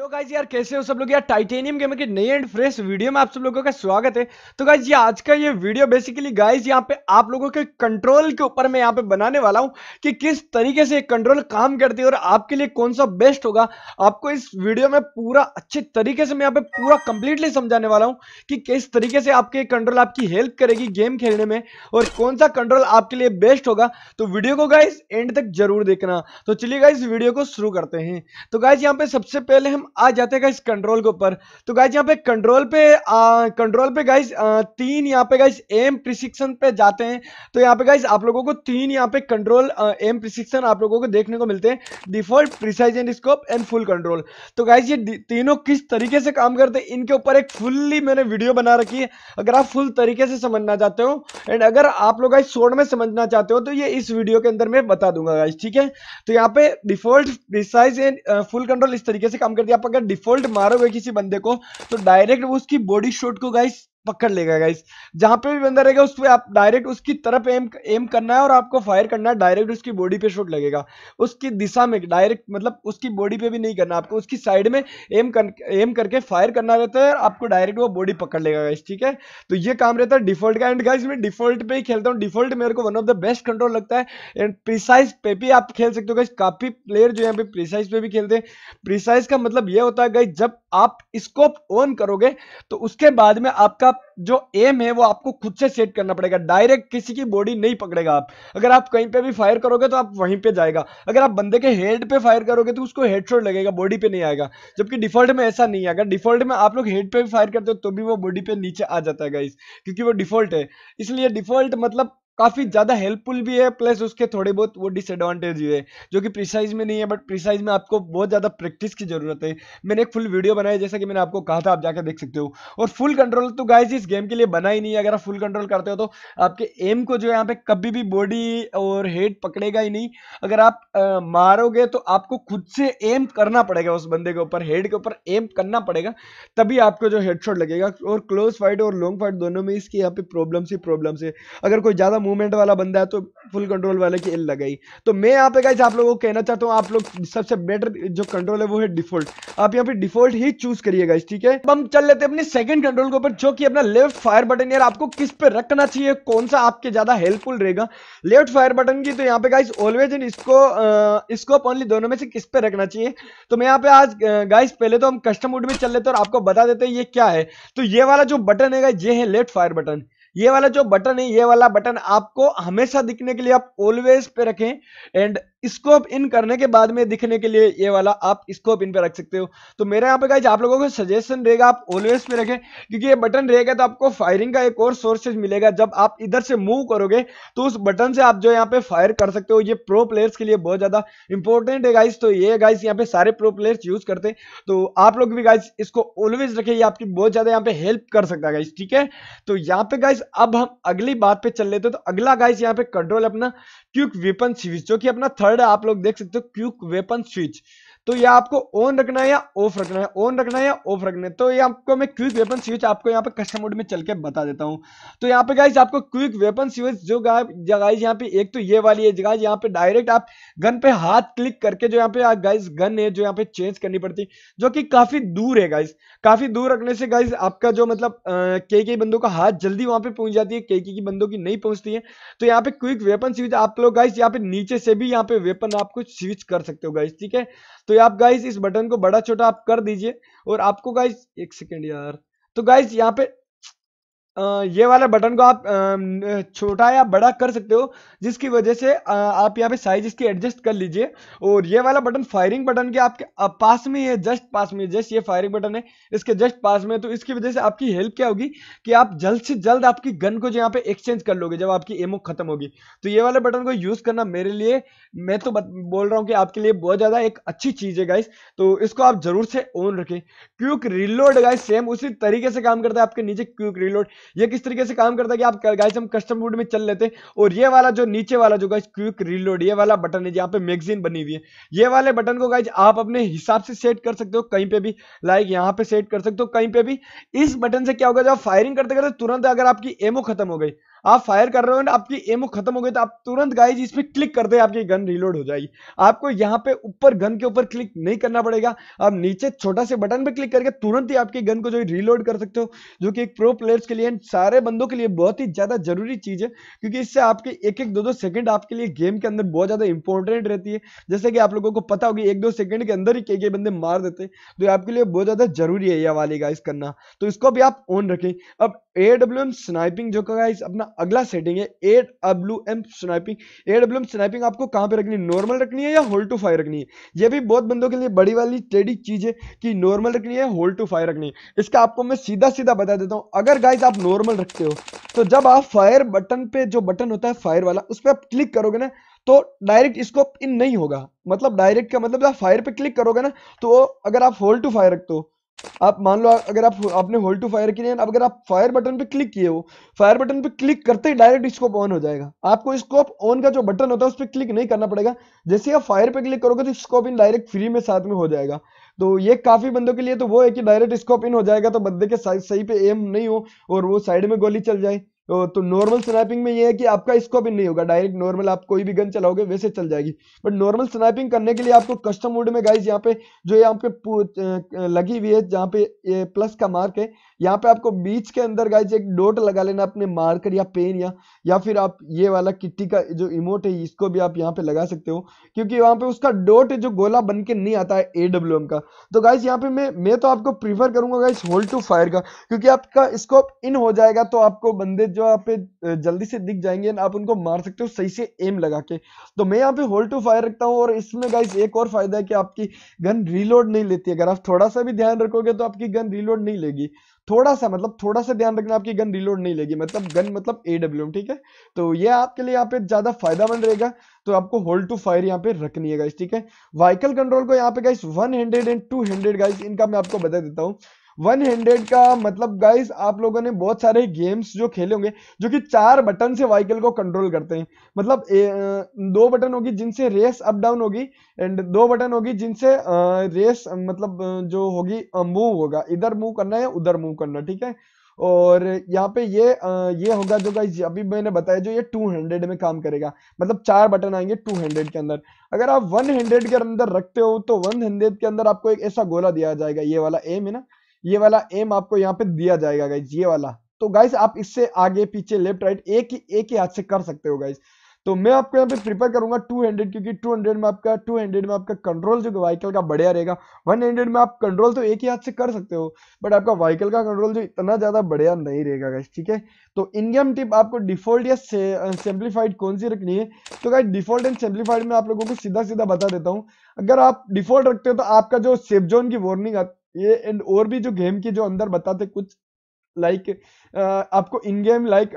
hello guys यार कैसे हो सब लोग यार टाइटेनियम गेमर के नई एंड फ्रेश वीडियो में आप सब लोगों का स्वागत है तो गाइज ये आज का ये वीडियो बेसिकली गाइज यहाँ पे आप लोगों के कंट्रोल के ऊपर मैं यहाँ पे बनाने वाला हूँ कि किस तरीके से कंट्रोल काम करती है और आपके लिए कौन सा बेस्ट होगा आपको इस वीडियो में पूरा अच्छे तरीके से मैं यहाँ पे पूरा कंप्लीटली समझाने वाला हूँ कि किस तरीके से आपके कंट्रोल आपकी हेल्प करेगी गेम खेलने में और कौन सा कंट्रोल आपके लिए बेस्ट होगा तो वीडियो को गाइज एंड तक जरूर देखना तो चलिए गाइज वीडियो को शुरू करते हैं तो गाइज यहाँ पे सबसे पहले हम आ जाते हैं गाइस कंट्रोल के ऊपर तो गाइस यहाँ पे कंट्रोल पे कंट्रोल पे गाइस तीन यहाँ पे गाइस एम प्रिसिक्शन पे जाते हैं तो यहाँ पे गाइस आप लोगों को तीन यहाँ पे कंट्रोल एम प्रिसिक्शन आप लोगों को देखने को मिलते हैं default precise and scope and full control तो गाइस ये तीनों किस तरीके से काम करते हैं इनके ऊपर एक फुल्ली मैंने वीडियो बना रखी है अगर आप फुल तरीके से समझना चाहते हो एंड अगर आप लोग गाइस शोर्ट में समझना चाहते हो तो ये इस वीडियो के अंदर मैं बता दूंगा गाइस ठीक है तो यहाँ पे default precise and full control इस तरीके से काम करते आप अगर डिफॉल्ट मारोगे किसी बंदे को तो डायरेक्ट वो उसकी बॉडी शॉट को गाइस पकड़ लेगा गाइस जहां पे भी बंदा रहेगा उस पर आप डायरेक्ट उसकी तरफ एम एम करना है और आपको फायर करना है डायरेक्ट उसकी बॉडी पे शॉट लगेगा उसकी दिशा में डायरेक्ट मतलब उसकी बॉडी पे भी नहीं करना आपको उसकी साइड में एम कर एम करके फायर करना रहता है आपको डायरेक्ट वो बॉडी पकड़ लेगा गाइस ठीक है तो ये काम रहता है डिफॉल्ट का एंड गाइस मैं डिफॉल्ट पे ही खेलता हूँ डिफॉल्ट मेरे को one of the best control लगता है एंड प्रिसाइज पे भी आप खेल सकते हो गाइस काफी प्लेयर जो यहाँ पे प्रिसाइज पे भी खेलते हैं प्रिसाइज का मतलब ये होता है गाइस जब आप स्कोप ऑन करोगे तो उसके बाद में आपका जो एम है वो आपको खुद से सेट करना पड़ेगा डायरेक्ट किसी की बॉडी नहीं पकड़ेगा आप अगर आप कहीं पे भी फायर करोगे तो आप वहीं पे जाएगा अगर आप बंदे के हेड पे फायर करोगे तो उसको हेडशॉट लगेगा बॉडी पे नहीं आएगा जबकि डिफॉल्ट में ऐसा नहीं है अगर डिफॉल्ट में आप लोग हेड पे भी फायर करते हो तो भी वो बॉडी पे नीचे आ जाता है गाइस क्योंकि वो डिफॉल्ट है इसलिए डिफॉल्ट मतलब काफ़ी ज़्यादा हेल्पफुल भी है प्लस उसके थोड़े बहुत वो डिसएडवांटेज भी है जो कि प्रिसाइज में नहीं है बट प्रिसाइज में आपको बहुत ज़्यादा प्रैक्टिस की ज़रूरत है मैंने एक फुल वीडियो बनाया जैसा कि मैंने आपको कहा था आप जाकर देख सकते हो और फुल कंट्रोल तो गाइज इस गेम के लिए बना ही नहीं है अगर आप फुल कंट्रोल करते हो तो आपके एम को जो है यहाँ पे कभी भी बॉडी और हेड पकड़ेगा ही नहीं अगर आप मारोगे तो आपको खुद से एम करना पड़ेगा उस बंदे के ऊपर हेड के ऊपर एम करना पड़ेगा तभी आपको जो हेडशॉट लगेगा और क्लोज फाइट और लॉन्ग फाइट दोनों में इसकी यहाँ पे प्रॉब्लम्स ही प्रॉब्लम्स है अगर कोई ज़्यादा मूवमेंट वाला बंदा है तो फुल कंट्रोल वाले की एल लगाई तो मैं यहाँ पे गाइज आप लोगों को कहना चाहता हूँ आप लोग सबसे बेटर जो कंट्रोल है वो है डिफॉल्ट आप यहाँ पे डिफॉल्ट ही चूज करिए गाइज ठीक है हम चल लेते हैं अपने सेकंड कंट्रोल के ऊपर जो कि अपना लेफ्ट फायर बटन यार आपको किस पे रखना चाहिए कौन सा आपके ज्यादा हेल्पफुल रहेगा लेफ्ट फायर बटन की तो यहाँ पे गाइज ऑलवेज इन इसको इसको ओनली दोनों में से किस पे रखना चाहिए तो मैं यहाँ पे आज गाइज पहले तो हम कस्टम वुड में चल लेते हैं और आपको बता देते हैं ये क्या है तो ये वाला जो बटन है ये है लेफ्ट फायर बटन ये वाला जो बटन है ये वाला बटन आपको हमेशा दिखने के लिए आप ऑलवेज पे रखें एंड स्कोप इन करने के बाद में दिखने के लिए ये वाला आप स्कोप इन पे रख सकते हो तो मेरे यहाँ पे गाइज आप लोगों को सजेशन रहेगा आप ऑलवेज पे रखें क्योंकि ये बटन रहेगा तो आपको फायरिंग का एक और सोर्सेज मिलेगा जब आप इधर से मूव करोगे तो उस बटन से आप जो यहाँ पे फायर कर सकते हो ये प्रो प्लेयर्स के लिए बहुत ज्यादा इंपॉर्टेंट है गाइज तो ये गाइज यहाँ पे सारे प्रो प्लेयर्स यूज करते तो आप लोग भी गाइज इसको ऑलवेज रखे ये आपकी बहुत ज्यादा यहाँ पे हेल्प कर सकता है गाइज ठीक है तो यहाँ पे गाइज अब हम अगली बात पे चल लेते तो अगला गाइज यहाँ पे कंट्रोल अपना क्यूक वेपन स्विच जो कि अपना थर्ड थर्ड आप लोग देख सकते हो क्यूक वेपन स्विच तो ये आपको ऑन रखना है या ऑफ रखना है ऑन रखना है या ऑफ रखना है तो ये आपको मैं क्विक वेपन स्विच आपको यहाँ पे कस्टम मोड में चल के बता देता हूँ तो यहाँ पे गाइज आपको क्विक वेपन स्विच जो गाइज यहाँ पे एक तो ये वाली है गाइज यहाँ पे डायरेक्ट आप गन पे हाथ क्लिक करके जो यहाँ पे गाइज गन है जो यहाँ पे चेंज करनी पड़ती जो की काफी दूर है गाइज काफी दूर रखने से गाइज आपका जो मतलब के के बंदों का हाथ जल्दी वहां पे पहुंच जाती है के के बंदों की नहीं पहुंचती है तो यहाँ पे क्विक वेपन स्विच आप लोग गाइज यहाँ पे नीचे से भी यहाँ पे वेपन आपको स्विच कर सकते हो गाइज ठीक है तो आप गाइज इस बटन को बड़ा छोटा आप कर दीजिए और आपको गाइज एक सेकेंड यार तो गाइज यहाँ पे ये वाला बटन को आप छोटा या बड़ा कर सकते हो जिसकी वजह से आप यहाँ पे साइज इसकी एडजस्ट कर लीजिए और ये वाला बटन फायरिंग बटन के आपके पास में है जस्ट पास में जस्ट ये फायरिंग बटन है इसके जस्ट पास में तो इसकी वजह से आपकी हेल्प क्या होगी कि आप जल्द से जल्द आपकी गन को जो यहाँ पे एक्सचेंज कर लोगे जब आपकी एमओ खत्म होगी तो ये वाले बटन को यूज करना मेरे लिए मैं तो बोल रहा हूँ कि आपके लिए बहुत ज्यादा एक अच्छी चीज है गाइस तो इसको आप जरूर से ऑन रखें क्यूक रिलोड गाइस सेम उसी तरीके से काम करता है आपके नीचे क्यूक रिलोड ये किस तरीके से काम करता है कि आप गाइस हम कस्टम मोड में चल लेते और ये वाला जो नीचे वाला जो गाइस क्विक रीलोड ये वाला बटन है जहाँ पे मैगजीन बनी हुई है ये वाले बटन को गाइज आप अपने हिसाब से सेट कर सकते हो कहीं पे भी लाइक यहाँ पे सेट कर सकते हो कहीं पे भी इस बटन से क्या होगा जब फायरिंग करते करते तुरंत अगर आपकी एमओ खत्म हो गई आप फायर कर रहे हो ना आपकी एमओ खत्म हो गई तो आप तुरंत गाइज इस पर क्लिक करते दे आपकी गन रिलोड हो जाएगी आपको यहाँ पे ऊपर गन के ऊपर क्लिक नहीं करना पड़ेगा आप नीचे छोटा से बटन पे क्लिक करके तुरंत ही आपकी गन को जो है रिलोड कर सकते हो जो कि एक प्रो प्लेयर्स के लिए सारे बंदों के लिए बहुत ही ज्यादा जरूरी चीज है क्योंकि इससे आपके एक एक दो दो सेकंड आपके लिए गेम के अंदर बहुत ज्यादा इंपॉर्टेंट रहती है जैसे कि आप लोगों को पता होगी एक दो सेकंड के अंदर ही कई कई बंदे मार देते तो आपके लिए बहुत ज्यादा जरूरी है यह वाली गाइस करना तो इसको भी आप ऑन रखें अब AWM स्नाइपिंग जो का अपना अगला सेटिंग है AWM स्नाइपिंग AWM स्नाइपिंग आपको कहां पे रखनी है नॉर्मल रखनी है या होल्ड टू फायर रखनी है ये भी बहुत बंदों के लिए बड़ी वाली टेडी चीज है कि नॉर्मल रखनी है होल्ड टू फायर रखनी है इसका आपको मैं सीधा सीधा बता देता हूं अगर गाइज आप नॉर्मल रखते हो तो जब आप फायर बटन पे जो बटन होता है फायर वाला उस पर आप क्लिक करोगे ना तो डायरेक्ट इसको इन नहीं होगा मतलब डायरेक्ट का मतलब आप फायर पे क्लिक करोगे ना तो अगर आप होल्ड टू फायर रखते हो आप मान लो अगर आप आपने होल्ड टू फायर किए अब अगर आप फायर बटन पे क्लिक किए हो फायर बटन पे क्लिक करते ही डायरेक्ट स्कोप ऑन हो जाएगा आपको स्कोप ऑन का जो बटन होता है उस पर क्लिक नहीं करना पड़ेगा जैसे आप फायर पे क्लिक करोगे तो स्कोप इन डायरेक्ट फ्री में साथ में हो जाएगा तो ये काफी बंदों के लिए तो वो है कि डायरेक्ट स्कोप इन हो जाएगा तो बंदे के सही पे एम नहीं हो और वो साइड में गोली चल जाए तो नॉर्मल तो स्नैपिंग में ये है कि आपका स्कोप भी नहीं होगा डायरेक्ट नॉर्मल आप कोई भी गन चलाओगे वैसे चल जाएगी बट नॉर्मल स्नैपिंग करने के लिए आपको कस्टम मोड में गाइज यहाँ पे जो यहाँ पे लगी हुई है जहाँ पे प्लस का मार्क है यहाँ पे आपको बीच के अंदर गाइज एक डोट लगा लेना अपने मार्कर या पेन या या फिर आप ये वाला किट्टी का जो इमोट है इसको भी आप यहाँ पे लगा सकते हो क्योंकि वहां पे उसका डोट जो गोला बन के नहीं आता है ए का तो गाइज यहाँ पे मैं मैं तो आपको प्रीफर करूंगा गाइज होल्ड टू फायर का क्योंकि आपका स्कोप इन हो जाएगा तो आपको बंदे जो आप जल्दी से दिख जाएंगे आप उनको मार सकते हो सही से एम लगा के तो मैं यहाँ पे होल्ड टू फायर रखता हूँ और इसमें गाइज एक और फायदा है कि आपकी गन रिलोड नहीं लेती अगर आप थोड़ा सा भी ध्यान रखोगे तो आपकी गन रिलोड नहीं लेगी थोड़ा सा मतलब थोड़ा सा ध्यान रखना आपकी गन रिलोड नहीं लेगी मतलब गन मतलब ए डब्ल्यू ठीक है तो ये आपके लिए यहाँ पे ज्यादा फायदामंद रहेगा तो आपको होल्ड टू फायर यहाँ पे रखनी है गाइस ठीक है व्हीकल कंट्रोल को यहाँ पे guys one hundred and two hundred guys इनका मैं आपको बता देता हूँ वन हंड्रेड का मतलब गाइस आप लोगों ने बहुत सारे गेम्स जो खेले होंगे जो कि चार बटन से वाइकल को कंट्रोल करते हैं मतलब ए, दो बटन होगी जिनसे रेस अप डाउन होगी एंड दो बटन होगी जिनसे रेस मतलब जो होगी मूव होगा इधर मूव करना है उधर मूव करना ठीक है और यहाँ पे ये ये होगा जो गाइज अभी मैंने बताया जो ये 200 में काम करेगा मतलब चार बटन आएंगे 200 के अंदर अगर आप 100 के अंदर रखते हो तो 100 के अंदर आपको एक ऐसा गोला दिया जाएगा ये वाला एम है ना ये वाला एम आपको यहाँ पे दिया जाएगा गाइज ये वाला तो गाइस आप इससे आगे पीछे लेफ्ट राइट एक ही एक ही हाथ से कर सकते हो गाइस तो मैं आपको यहाँ पे प्रिपेयर करूंगा 200 क्योंकि 200 में आपका 200 में आपका कंट्रोल जो व्हीकल का बढ़िया रहेगा 100 में आप कंट्रोल तो एक ही हाथ से कर सकते हो बट आपका व्हीकल का कंट्रोल जो इतना ज्यादा बढ़िया नहीं रहेगा गाइस ठीक है तो इनगेम टिप आपको डिफॉल्ट या सिंप्लीफाइड कौन सी रखनी है तो गाइस डिफॉल्ट एंड सिंप्लीफाइड में आप लोगों को सीधा सीधा बता देता हूँ अगर आप डिफॉल्ट रखते हो तो आपका जो सेफ जोन की वार्निंग ये एंड और भी जो गेम की जो अंदर बताते कुछ लाइक like, uh, आपको in game like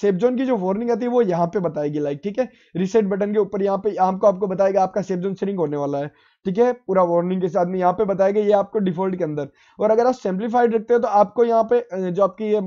safe zone की जो वार्निंग आती है वो यहाँ पे बताएगी लाइक ठीक है रिसेट बटन के ऊपर यहाँ पे आपको आपको बताएगा आपका सेफ जोन श्रिंक होने वाला है ठीक है पूरा वार्निंग के साथ में यहाँ पे बताएगा ये आपको डिफॉल्ट के अंदर और अगर आप सिंप्लीफाइड रखते हो तो आपको यहाँ पे जो आपकी ये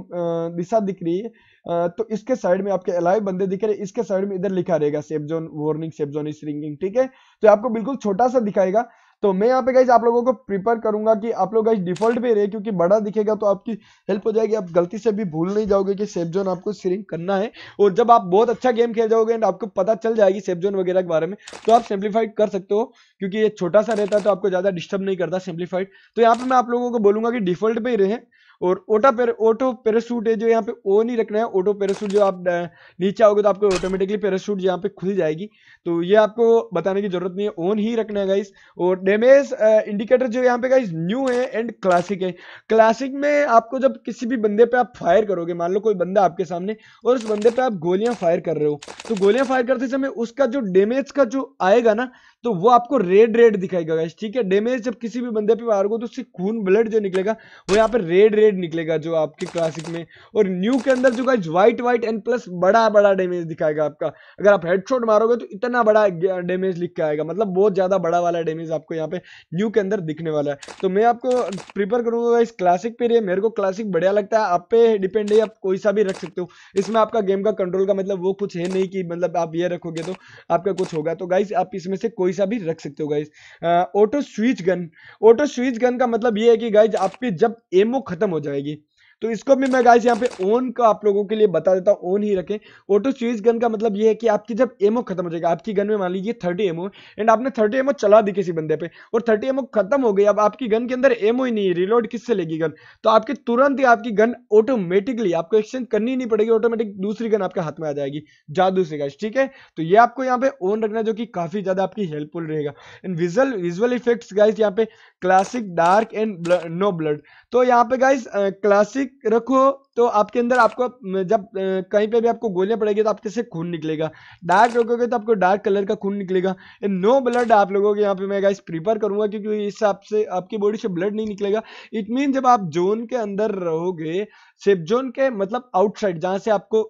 दिशा दिख रही है तो इसके साइड में आपके अलाइव बंदे दिख रहे इसके साइड में इधर लिखा रहेगा safe zone warning safe zone is ringing ठीक है तो आपको बिल्कुल छोटा सा दिखाएगा तो मैं यहाँ पे गाइज आप लोगों को प्रिपेयर करूंगा कि आप लोग गाइज डिफॉल्ट पे रहे क्योंकि बड़ा दिखेगा तो आपकी हेल्प हो जाएगी आप गलती से भी भूल नहीं जाओगे कि सेफ जोन आपको सीरिंग करना है और जब आप बहुत अच्छा गेम खेल जाओगे एंड आपको पता चल जाएगी सेफ जोन वगैरह के बारे में तो आप सिंप्लीफाइड कर सकते हो क्योंकि ये छोटा सा रहता है तो आपको ज़्यादा डिस्टर्ब नहीं करता सिंप्लीफाइड तो यहाँ पर मैं आप लोगों को बोलूंगा कि डिफॉल्ट पे ही रहें और ओटा पेर ऑटो पेराशूट है जो यहाँ पे ओ नहीं रखना है ऑटो पैरासूट जो आप नीचे आओगे तो आपको ऑटोमेटिकली पेराशूट यहाँ पे खुल जाएगी तो ये आपको बताने की जरूरत नहीं है ओन ही रखना है गाइस और डेमेज इंडिकेटर जो यहाँ पे गाइस न्यू है एंड क्लासिक है क्लासिक में आपको जब किसी भी बंदे पे आप फायर करोगे मान लो कोई बंदा आपके सामने और उस बंदे पे आप गोलियां फायर कर रहे हो तो गोलियां फायर करते समय उसका जो डेमेज का जो आएगा ना तो वो आपको रेड रेड दिखाएगा गाइस ठीक है डैमेज जब किसी भी बंदे पे मारोगे तो उससे खून ब्लड जो निकलेगा वो यहाँ पे रेड रेड निकलेगा जो आपके क्लासिक में और न्यू के अंदर जो guys white white and plus बड़ा बड़ा डैमेज दिखाएगा आपका अगर आप हेडशॉट मारोगे तो इतना बड़ा डैमेज लिख के आएगा मतलब बहुत ज्यादा बड़ा वाला डैमेज आपको यहाँ पे न्यू के अंदर दिखने वाला है तो मैं आपको प्रीफर करूंगा इस क्लासिक पे रही मेरे को क्लासिक बढ़िया लगता है आप पे डिपेंड है आप कोई सा भी रख सकते हो इसमें आपका गेम का कंट्रोल का मतलब वो कुछ है नहीं कि मतलब आप ये रखोगे तो आपका कुछ होगा तो गाइस आप इसमें से कोई कोई सा भी रख सकते हो guys auto switch gun auto switch gun का मतलब ये है कि गाइज आपकी जब एमओ खत्म हो जाएगी तो इसको भी मैं गाइस यहाँ पे ओन का आप लोगों के लिए बता देता हूँ ओन ही रखें ऑटो स्विच गन का मतलब ये है कि आपकी जब एमओ खत्म हो जाएगा आपकी गन में मान लीजिए थर्टी एमओ एंड आपने थर्टी एमओ चला दी किसी बंदे पे और थर्टी एमओ खत्म हो गई अब आपकी गन के अंदर एमओ ही नहीं है रिलोड किससे लेगी गन तो आपके तुरंत ही आपकी गन ऑटोमेटिकली आपको एक्सचेंज करनी नहीं पड़ेगी ऑटोमेटिक दूसरी गन आपके हाथ में आ जाएगी जादू से गाइस ठीक है तो ये आपको यहाँ पे ओन रखना जो कि काफी ज्यादा आपकी हेल्पफुल रहेगा and visual visual effects guys यहाँ पे classic dark and no blood तो यहाँ पे गाइस क्लासिक रखो तो आपके अंदर आपको जब कहीं पे भी आपको गोलियां पड़ेगी तो आपके से खून निकलेगा डार्क रखोगे तो आपको डार्क कलर का खून निकलेगा नो ब्लड आप लोगों के यहाँ पे मैं गाइस प्रीफर करूंगा क्योंकि इस आपसे आपकी बॉडी से ब्लड नहीं निकलेगा इट मीन जब आप जोन के अंदर रहोगे सेफ जोन के मतलब आउटसाइड जहां से आपको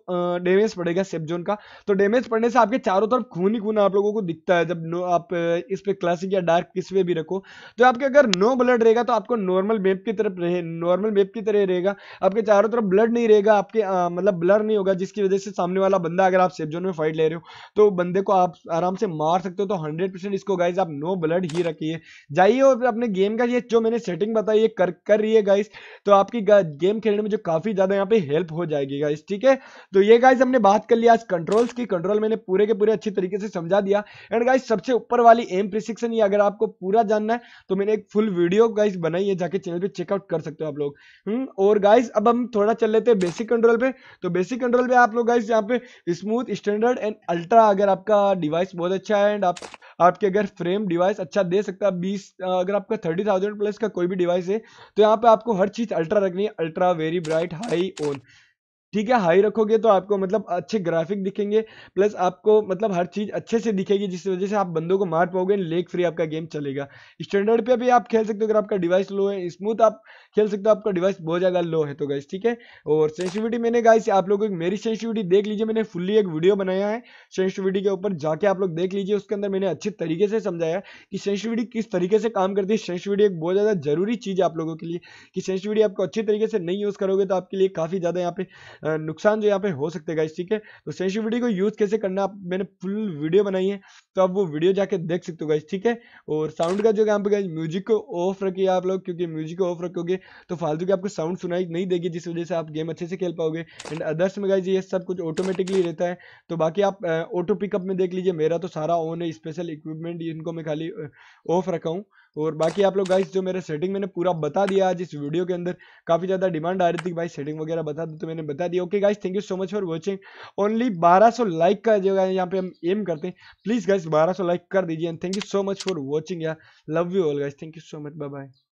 डैमेज पड़ेगा सेफ जोन का तो डैमेज पड़ने से आपके चारों तरफ खून ही खून आप लोगों को दिखता है जब नो आप इस पे क्लासिक या डार्क किस पे भी रखो तो आपके अगर नो ब्लड रहेगा तो आपको नॉर्मल मेप की तरफ रहे नॉर्मल मेप की तरह रहेगा आपके चारों तरफ ब्लड नहीं रहेगा आपके आ, मतलब ब्लर नहीं होगा जिसकी वजह से सामने वाला बंदा अगर आप सेफ जोन में फाइट ले रहे हो तो बंदे को आप आराम से मार सकते हो तो हंड्रेड परसेंट इसको गाइज आप नो ब्लड ही रखिए जाइए और अपने गेम का ये जो मैंने सेटिंग बताई ये कर कर रही है गाइज तो आपकी गेम खेलने में जो काफी ज्यादा यहाँ पे हेल्प हो जाएगी गाइज ठीक है तो ये गाइज हमने बात कर लिया आज कंट्रोल्स की कंट्रोल मैंने पूरे के पूरे अच्छी तरीके से समझा दिया एंड गाइज सबसे ऊपर वाली एम प्रिसिक्शन ये अगर आपको पूरा जानना है तो मैंने एक फुल वीडियो गाइज बनाई है जाके चैनल पर चेकआउट कर सकते हो आप लोग हम्म, और गाइज अब हम थोड़ा चल लेते हैं बेसिक कंट्रोल पे तो बेसिक कंट्रोल पे आप लोग गाइस यहाँ पे स्मूथ स्टैंडर्ड एंड अल्ट्रा अगर आपका डिवाइस बहुत अच्छा है एंड आप आपके अगर फ्रेम डिवाइस अच्छा दे सकता है बीस अगर आपका थर्टी थाउजेंड प्लस का कोई भी डिवाइस है तो यहाँ पे आपको हर चीज़ अल्ट्रा रखनी है ultra very bright high on ठीक है हाई रखोगे तो आपको मतलब अच्छे ग्राफिक दिखेंगे प्लस आपको मतलब हर चीज़ अच्छे से दिखेगी जिस वजह से आप बंदों को मार पाओगे लेग फ्री आपका गेम चलेगा स्टैंडर्ड पे भी आप खेल सकते हो अगर आपका डिवाइस लो है स्मूथ आप खेल सकते हो आपका डिवाइस बहुत ज़्यादा लो है तो गाइस ठीक है और सेंसिटिविटी मैंने गाइस आप लोगों की मेरी सेंसिटिविटी देख लीजिए मैंने फुल्ली एक वीडियो बनाया है सेंसिटिविटी के ऊपर जाके आप लोग देख लीजिए उसके अंदर मैंने अच्छे तरीके से समझाया कि सेंसिटिविटी किस तरीके से काम करती है सेंसिटिविटी एक बहुत ज़्यादा जरूरी चीज़ है आप लोगों के लिए कि सेंसिटिविटी आपको अच्छे तरीके से नहीं यूज़ करोगे तो आपके लिए काफ़ी ज़्यादा यहाँ पे नुकसान जो यहाँ पे हो सकते हैं ठीक है तो सेंसिटिविटी को यूज कैसे करना आप मैंने फुल वीडियो बनाई है तो आप वो वीडियो जाके देख सकते हो गाइज ठीक है और साउंड का जो यहाँ पे म्यूजिक को ऑफ रखिए आप लोग क्योंकि म्यूजिक को ऑफ रखोगे तो फालतू की आपको साउंड सुनाई नहीं देगी जिस वजह से आप गेम अच्छे से खेल पाओगे एंड अदर्स में गाइज ये सब कुछ ऑटोमेटिकली रहता है तो बाकी आप ऑटो पिकअप में देख लीजिए मेरा तो सारा ऑन है स्पेशल इक्विपमेंट इनको मैं खाली ऑफ रखा हूँ और बाकी आप लोग गाइस जो मेरे सेटिंग मैंने पूरा बता दिया आज इस वीडियो के अंदर काफ़ी ज़्यादा डिमांड आ रही थी भाई सेटिंग वगैरह बता दो तो मैंने बता दिया okay guys thank you so much for watching only 1200 like का जो है यहाँ पे हम एम करते हैं प्लीज़ गाइस 1200 लाइक कर दीजिए and thank you so much for watching यार love you all guys thank you so much bye bye